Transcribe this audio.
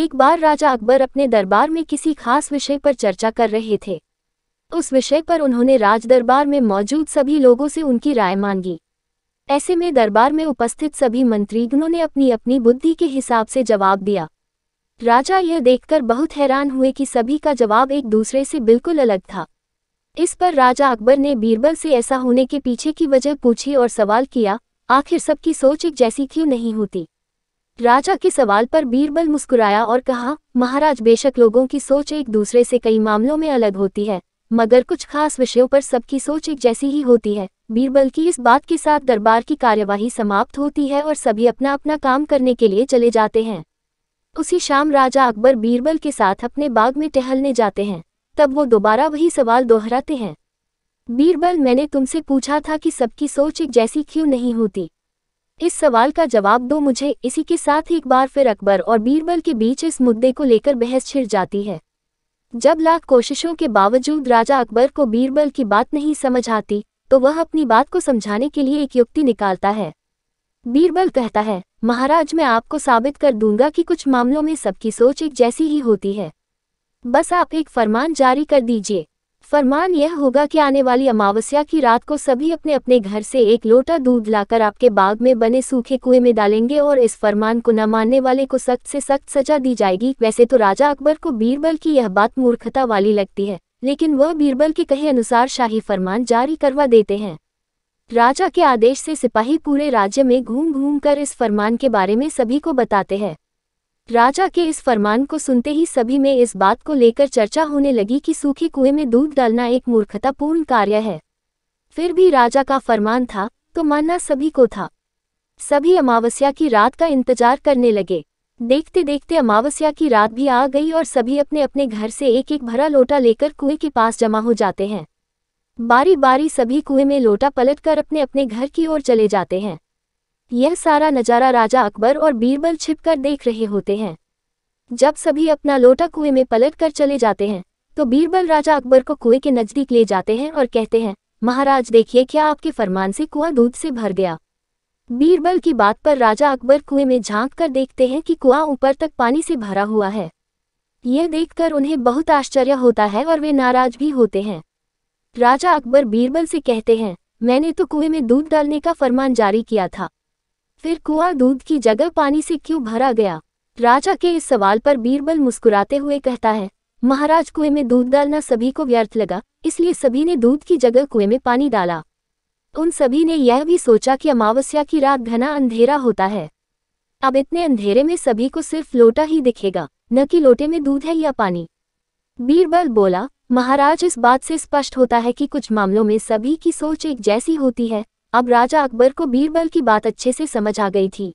एक बार राजा अकबर अपने दरबार में किसी खास विषय पर चर्चा कर रहे थे उस विषय पर उन्होंने राज दरबार में मौजूद सभी लोगों से उनकी राय मांगी ऐसे में दरबार में उपस्थित सभी मंत्रीगणों ने अपनी अपनी बुद्धि के हिसाब से जवाब दिया राजा यह देखकर बहुत हैरान हुए कि सभी का जवाब एक दूसरे से बिल्कुल अलग था इस पर राजा अकबर ने बीरबल से ऐसा होने के पीछे की वजह पूछी और सवाल किया आखिर सबकी सोच एक जैसी क्यों नहीं होती राजा के सवाल पर बीरबल मुस्कुराया और कहा महाराज बेशक लोगों की सोच एक दूसरे से कई मामलों में अलग होती है मगर कुछ खास विषयों पर सबकी सोच एक जैसी ही होती है बीरबल की इस बात के साथ दरबार की कार्यवाही समाप्त होती है और सभी अपना अपना काम करने के लिए चले जाते हैं उसी शाम राजा अकबर बीरबल के साथ अपने बाग में टहलने जाते हैं तब वो दोबारा वही सवाल दोहराते हैं बीरबल मैंने तुमसे पूछा था कि सबकी सोच एक जैसी क्यों नहीं होती इस सवाल का जवाब दो मुझे इसी के साथ एक बार फिर अकबर और बीरबल के बीच इस मुद्दे को लेकर बहस छिड़ जाती है जब लाख कोशिशों के बावजूद राजा अकबर को बीरबल की बात नहीं समझ आती तो वह अपनी बात को समझाने के लिए एक युक्ति निकालता है बीरबल कहता है महाराज मैं आपको साबित कर दूंगा कि कुछ मामलों में सबकी सोच एक जैसी ही होती है बस आप एक फरमान जारी कर दीजिए फरमान यह होगा कि आने वाली अमावस्या की रात को सभी अपने अपने घर से एक लोटा दूध लाकर आपके बाग में बने सूखे कुएं में डालेंगे और इस फरमान को न मानने वाले को सख्त से सख्त सजा दी जाएगी वैसे तो राजा अकबर को बीरबल की यह बात मूर्खता वाली लगती है लेकिन वह बीरबल के कहे अनुसार शाही फरमान जारी करवा देते हैं राजा के आदेश से सिपाही पूरे राज्य में घूम घूम कर इस फरमान के बारे में सभी को बताते हैं राजा के इस फरमान को सुनते ही सभी में इस बात को लेकर चर्चा होने लगी कि सूखे कुएं में दूध डालना एक मूर्खतापूर्ण कार्य है फिर भी राजा का फरमान था तो मानना सभी को था सभी अमावस्या की रात का इंतजार करने लगे देखते देखते अमावस्या की रात भी आ गई और सभी अपने अपने घर से एक एक भरा लोटा लेकर कुएं के पास जमा हो जाते हैं बारी बारी सभी कुएं में लोटा कर अपने अपने घर की ओर चले जाते हैं यह सारा नज़ारा राजा अकबर और बीरबल छिपकर देख रहे होते हैं जब सभी अपना लोटा कुएं में पलट कर चले जाते हैं तो बीरबल राजा अकबर को कुएं के नज़दीक ले जाते हैं और कहते हैं महाराज देखिए क्या आपके फरमान से कुआं दूध से भर गया बीरबल की बात पर राजा अकबर कुएं में झांक कर देखते हैं कि कुआं ऊपर तक पानी से भरा हुआ है यह देखकर उन्हें बहुत आश्चर्य होता है और वे नाराज भी होते हैं राजा अकबर बीरबल से कहते हैं मैंने तो कुएं में दूध डालने का फरमान जारी किया था फिर कुआं दूध की जगह पानी से क्यों भरा गया राजा के इस सवाल पर बीरबल मुस्कुराते हुए कहता है महाराज कुएं में दूध डालना सभी को व्यर्थ लगा इसलिए सभी ने दूध की जगह कुएं में पानी डाला उन सभी ने यह भी सोचा कि अमावस्या की रात घना अंधेरा होता है अब इतने अंधेरे में सभी को सिर्फ लोटा ही दिखेगा न कि लोटे में दूध है या पानी बीरबल बोला महाराज इस बात से स्पष्ट होता है कि कुछ मामलों में सभी की सोच एक जैसी होती है अब राजा अकबर को बीरबल की बात अच्छे से समझ आ गई थी